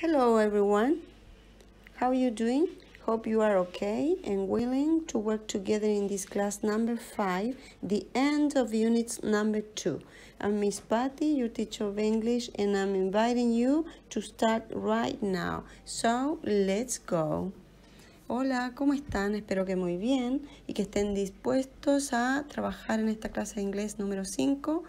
Hello everyone. How are you doing? Hope you are okay and willing to work together in this class number five, the end of units number two. I'm Miss Patty, your teacher of English, and I'm inviting you to start right now. So, let's go. Hola, ¿cómo están? Espero que muy bien y que estén dispuestos a trabajar en esta clase de inglés número 5,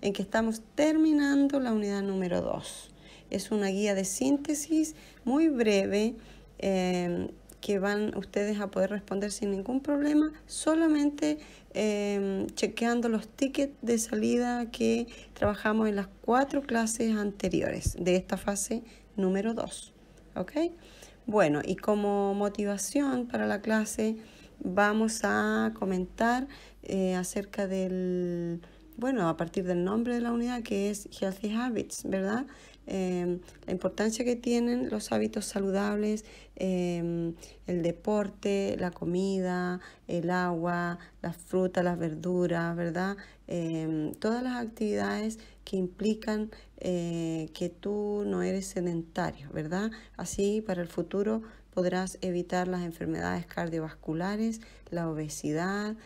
en que estamos terminando la unidad número 2. Es una guía de síntesis muy breve eh, que van ustedes a poder responder sin ningún problema, solamente eh, chequeando los tickets de salida que trabajamos en las cuatro clases anteriores de esta fase número 2. ¿Ok? Bueno, y como motivación para la clase vamos a comentar eh, acerca del, bueno, a partir del nombre de la unidad que es Healthy Habits, ¿verdad? Em, la importancia que tienen los hábitos saludables, em, el deporte, la comida, el agua, las frutas, las verduras, ¿verdad? Em, todas las actividades que implican eh, que tú no eres sedentario, ¿verdad? Así para el futuro podrás evitar las enfermedades cardiovasculares, la obesidad,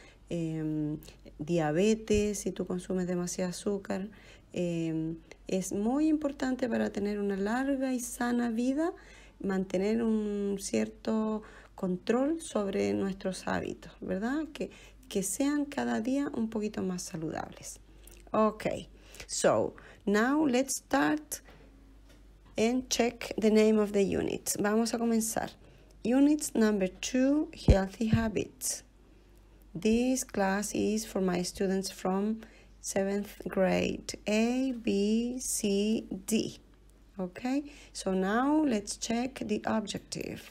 diabetes si tú consumes demasiado azúcar, Em, es muy importante para tener una larga y sana vida mantener un cierto control sobre nuestros hábitos, ¿verdad? Que, que sean cada día un poquito más saludables. Ok, so now let's start and check the name of the units. Vamos a comenzar. Units number two, healthy habits. This class is for my students from seventh grade A, B, C, D. Okay, so now let's check the objective.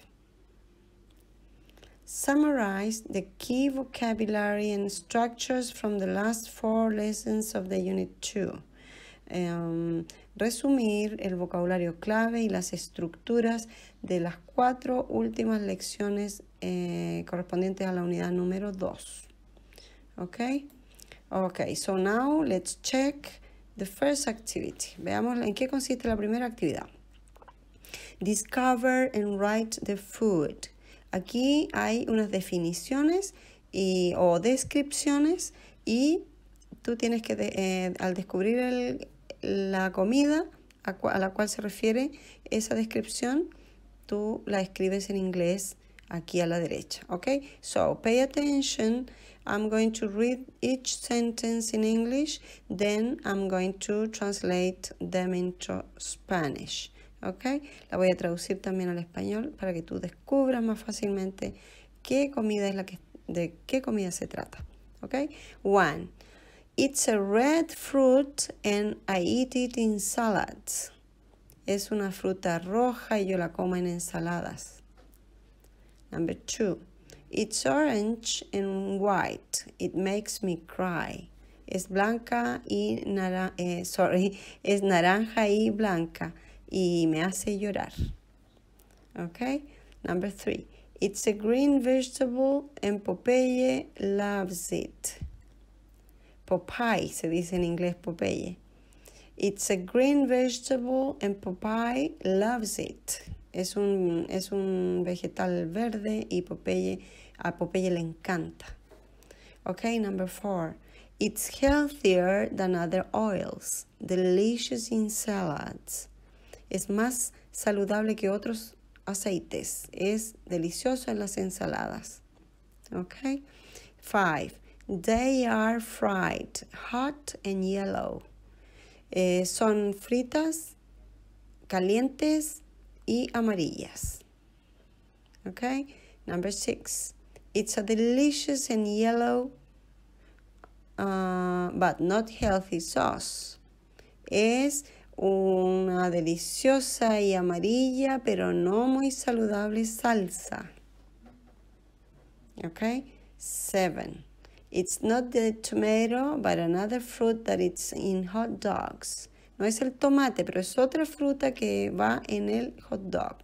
Summarize the key vocabulary and structures from the last four lessons of the Unit 2. Um, resumir el vocabulario clave y las estructuras de las cuatro últimas lecciones eh, correspondientes a la unidad número 2. ¿Ok? Okay, so now let's check the first activity. Veamos en qué consiste la primera actividad. Discover and write the food. Aquí hay unas definiciones y, o descripciones y tú tienes que, eh, al descubrir la comida a, la cual se refiere esa descripción, tú la escribes en inglés aquí a la derecha. Ok, so pay attention. I'm going to read each sentence in English, then I'm going to translate them into Spanish. ¿Ok? La voy a traducir también al español para que tú descubras más fácilmente qué comida es la que, de qué comida se trata. ¿Ok? One. It's a red fruit and I eat it in salads. Es una fruta roja y yo la como en ensaladas. Number two. It's orange and white. It makes me cry. Es blanca y naranja, eh, sorry, es naranja y blanca y me hace llorar. Okay? Number three. It's a green vegetable and Popeye loves it. Popeye se dice en inglés Popeye. It's a green vegetable and Popeye loves it. Es un, es un vegetal verde y Popeye, a Popeye le encanta. Okay, number four. It's healthier than other oils. Delicious in salads. Es más saludable que otros aceites. Es delicioso en las ensaladas. Okay. Five. They are fried, hot and yellow. Eh, son fritas, calientes y amarillas. Okay, number six. It's a delicious and yellow uh, but not healthy sauce. Es una deliciosa y amarilla pero no muy saludable salsa. Okay, seven. It's not the tomato but another fruit that it's in hot dogs. No es el tomate, pero es otra fruta que va en el hot dog.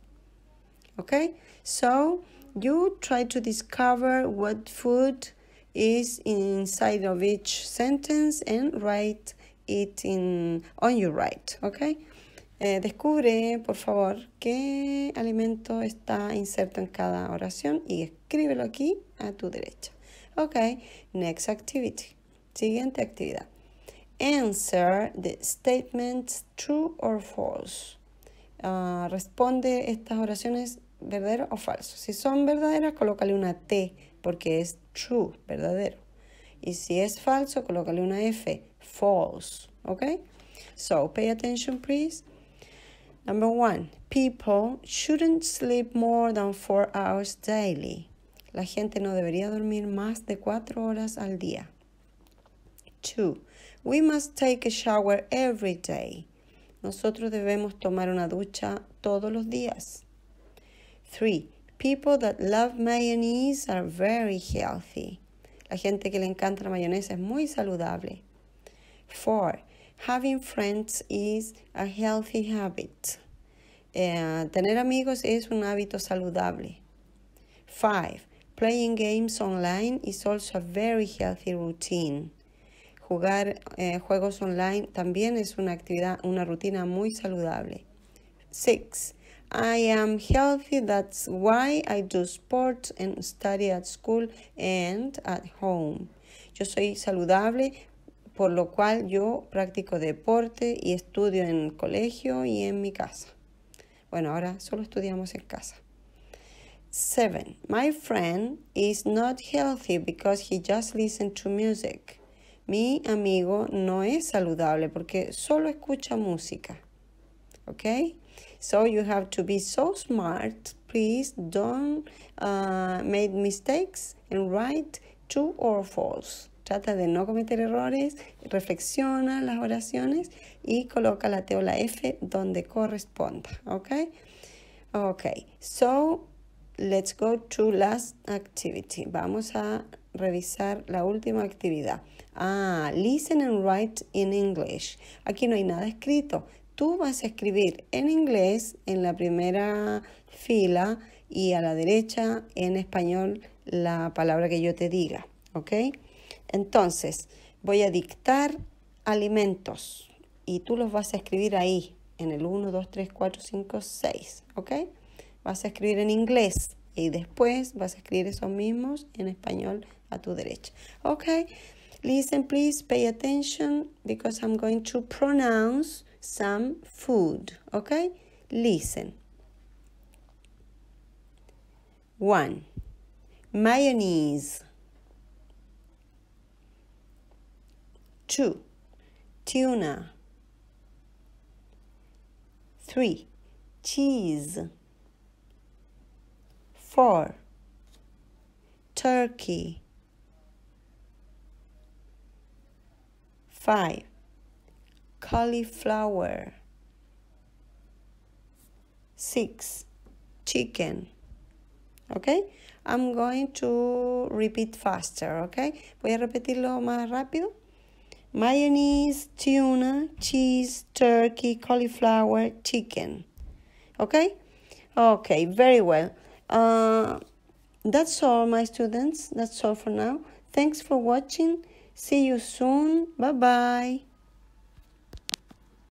¿Ok? So you try to discover what food is inside of each sentence and write it in on your right. Okay? Eh, descubre, por favor, qué alimento está inserto en cada oración y escríbelo aquí a tu derecha. Ok, next activity. Siguiente actividad answer the statement true or false. Ah, responde estas oraciones verdadero o falso. Si son verdaderas, colócale una T porque es true, verdadero. Y si es falso, colócale una F, false. Ok? So pay attention, please. Number one, people shouldn't sleep more than four hours daily. La gente no debería dormir más de cuatro horas al día. Two, We must take a shower every day. Nosotros debemos tomar una ducha todos los días. 3. People that love mayonnaise are very healthy. La gente que le encanta la mayonesa es muy saludable. 4. Having friends is a healthy habit. Eh, tener amigos es un hábito saludable. 5. Playing games online is also a very healthy routine. Jugar eh, juegos online también es una actividad, una rutina muy saludable. 6. I am healthy, that's why I do sports and study at school and at home. Yo soy saludable, por lo cual yo practico deporte y estudio en el colegio y en mi casa. Bueno, ahora solo estudiamos en casa. 7. My friend is not healthy because he just listened to music mi amigo no es saludable porque solo escucha música. ¿Ok? So you have to be so smart. Please don't uh, make mistakes and write true or false. Trata de no cometer errores, reflexiona las oraciones y coloca la T o la F donde corresponda. ¿Ok? Ok. So let's go to last activity. Vamos a revisar la última actividad. Ah, listen and write in English. Aquí no hay nada escrito. Tú vas a escribir en inglés en la primera fila y a la derecha en español la palabra que yo te diga. ¿Ok? Entonces, voy a dictar alimentos y tú los vas a escribir ahí en el 1, 2, 3, 4, 5, 6. ¿Ok? Vas a escribir en inglés y después vas a escribir esos mismos en español a tu derecha. Okay, listen, please pay attention because I'm going to pronounce some food. Okay, listen. One, mayonnaise. Two, tuna. Three, cheese. Four, turkey. 5. Cauliflower. 6. Chicken. Okay? I'm going to repeat faster, okay? Voy a repetirlo más rápido. Mayonnaise, tuna, cheese, turkey, cauliflower, chicken. Okay? Okay, very well. Uh, that's all, my students. That's all for now. Thanks for watching. See you soon. Bye bye.